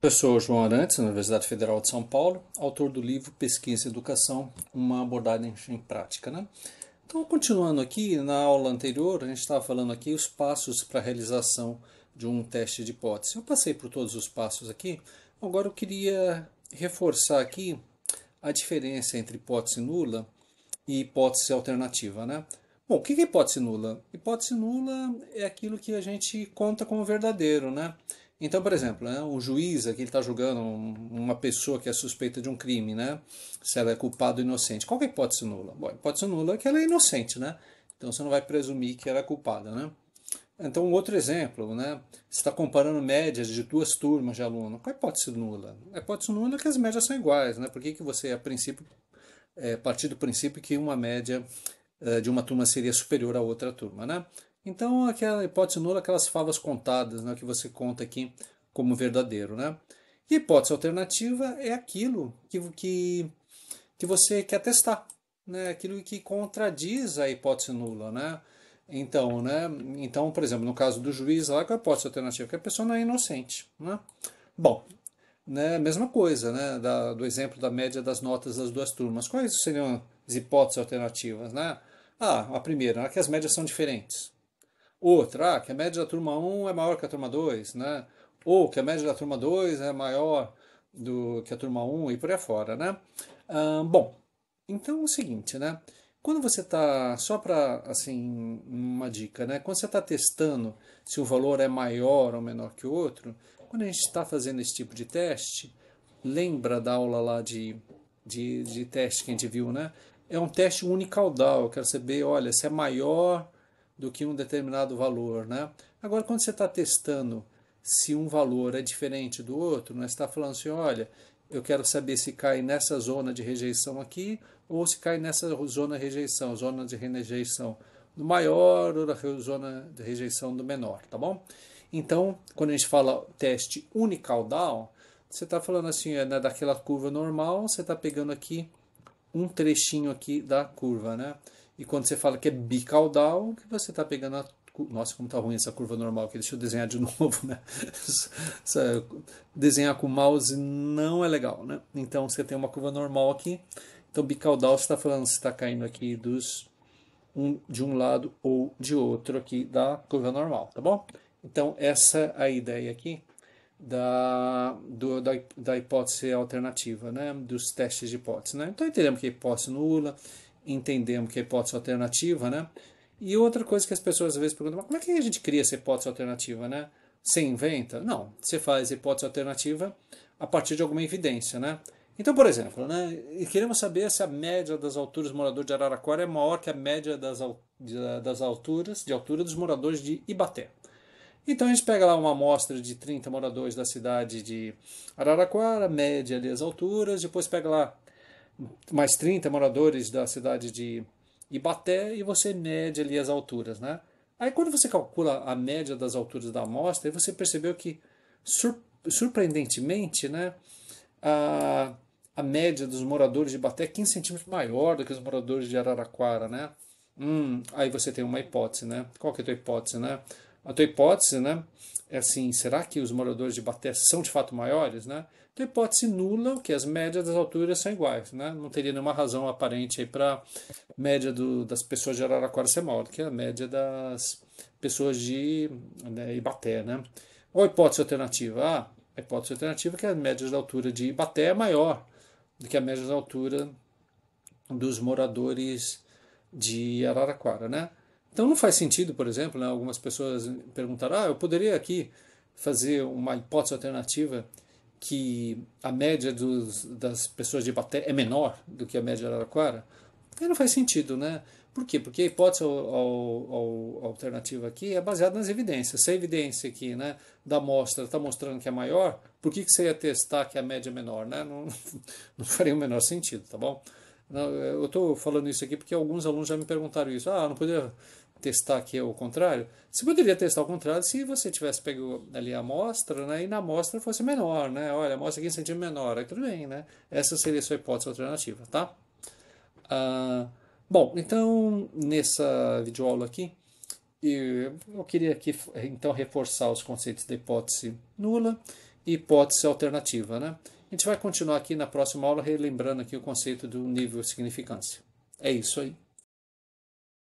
Eu sou João Arantes, da Universidade Federal de São Paulo, autor do livro Pesquisa e Educação, uma abordagem em prática. Né? Então, continuando aqui, na aula anterior, a gente estava falando aqui os passos para a realização de um teste de hipótese. Eu passei por todos os passos aqui, agora eu queria reforçar aqui a diferença entre hipótese nula e hipótese alternativa, né? Bom, o que é hipótese nula? Hipótese nula é aquilo que a gente conta como verdadeiro, né? Então, por exemplo, né, o juiz aqui está julgando uma pessoa que é suspeita de um crime, né? Se ela é culpada ou inocente. Qual é a hipótese nula? Bom, a hipótese nula é que ela é inocente, né? Então você não vai presumir que ela é culpada, né? Então, um outro exemplo, né? Você está comparando médias de duas turmas de aluno. Qual é a hipótese nula? A hipótese nula é que as médias são iguais, né? Por que, que você, a princípio, é, partir do princípio que uma média eh, de uma turma seria superior à outra turma, né? Então, aquela hipótese nula, aquelas favas contadas, né, que você conta aqui como verdadeiro, né? E a hipótese alternativa é aquilo que, que, que você quer testar, né? Aquilo que contradiz a hipótese nula, né? Então, né? Então, por exemplo, no caso do juiz lá, qual é a hipótese alternativa? Que a pessoa não é inocente, né? Bom, né, mesma coisa, né? Da, do exemplo da média das notas das duas turmas. Quais seriam as hipóteses alternativas, né? Ah, a primeira, né, que as médias são diferentes. Outra, ah, que a média da turma 1 é maior que a turma 2, né? Ou que a média da turma 2 é maior do que a turma 1 e por aí fora, né? Ah, bom, então é o seguinte, né? Quando você está, só para, assim, uma dica, né? Quando você está testando se o valor é maior ou menor que o outro, quando a gente está fazendo esse tipo de teste, lembra da aula lá de, de, de teste que a gente viu, né? É um teste unicaudal, eu quero saber, olha, se é maior do que um determinado valor, né? Agora, quando você está testando se um valor é diferente do outro, né? você está falando assim, olha, eu quero saber se cai nessa zona de rejeição aqui ou se cai nessa zona de rejeição, zona de rejeição do maior ou da zona de rejeição do menor, tá bom? Então, quando a gente fala teste unicaudal, você está falando assim, é, né, daquela curva normal, você está pegando aqui um trechinho aqui da curva, né? E quando você fala que é bicaudal, que você está pegando a. Nossa, como está ruim essa curva normal aqui. Deixa eu desenhar de novo, né? desenhar com o mouse não é legal, né? Então você tem uma curva normal aqui. Então bicaudal você está falando se está caindo aqui dos um, de um lado ou de outro aqui da curva normal, tá bom? Então essa é a ideia aqui da, do, da, da hipótese alternativa, né? Dos testes de hipótese, né? Então entendemos que a é hipótese nula entendemos que é a hipótese alternativa, né? E outra coisa que as pessoas às vezes perguntam, como é que a gente cria essa hipótese alternativa, né? Você inventa? Não, você faz a hipótese alternativa a partir de alguma evidência, né? Então, por exemplo, né, queremos saber se a média das alturas do morador de Araraquara é maior que a média das, das alturas, de altura dos moradores de Ibaté. Então a gente pega lá uma amostra de 30 moradores da cidade de Araraquara, média ali as alturas, depois pega lá mais 30 moradores da cidade de Ibaté e você mede ali as alturas, né? Aí quando você calcula a média das alturas da amostra, você percebeu que, surpreendentemente, né, a, a média dos moradores de Ibaté é 15 centímetros maior do que os moradores de Araraquara, né? Hum, aí você tem uma hipótese, né? Qual que é a tua hipótese, né? A tua hipótese, né, é assim, será que os moradores de Baté são de fato maiores, né? Então, hipótese nula que as médias das alturas são iguais, né? Não teria nenhuma razão aparente aí para a média do, das pessoas de Araraquara ser maior do que a média das pessoas de né, Ibaté, né? Ou hipótese alternativa, ah, a hipótese alternativa é que a média da altura de Ibaté é maior do que a média da altura dos moradores de Araraquara, né? Então não faz sentido, por exemplo, né, algumas pessoas perguntaram: ah, eu poderia aqui fazer uma hipótese alternativa que a média dos, das pessoas de Baté é menor do que a média de Araraquara? Aí não faz sentido, né? Por quê? Porque a hipótese ao, ao, ao, alternativa aqui é baseada nas evidências. Se a evidência aqui né, da amostra está mostrando que é maior, por que, que você ia testar que a média é menor? Né? Não, não faria o menor sentido, tá bom? Eu estou falando isso aqui porque alguns alunos já me perguntaram isso. Ah, não poderia testar aqui é o contrário? Você poderia testar o contrário se você tivesse pego ali a amostra né, e na amostra fosse menor, né? Olha, a amostra aqui é em sentido menor, aí tudo bem, né? Essa seria a sua hipótese alternativa, tá? Ah, bom, então, nessa videoaula aqui, eu, eu queria aqui, então, reforçar os conceitos da hipótese nula e hipótese alternativa, né? A gente vai continuar aqui na próxima aula relembrando aqui o conceito do nível de significância. É isso aí.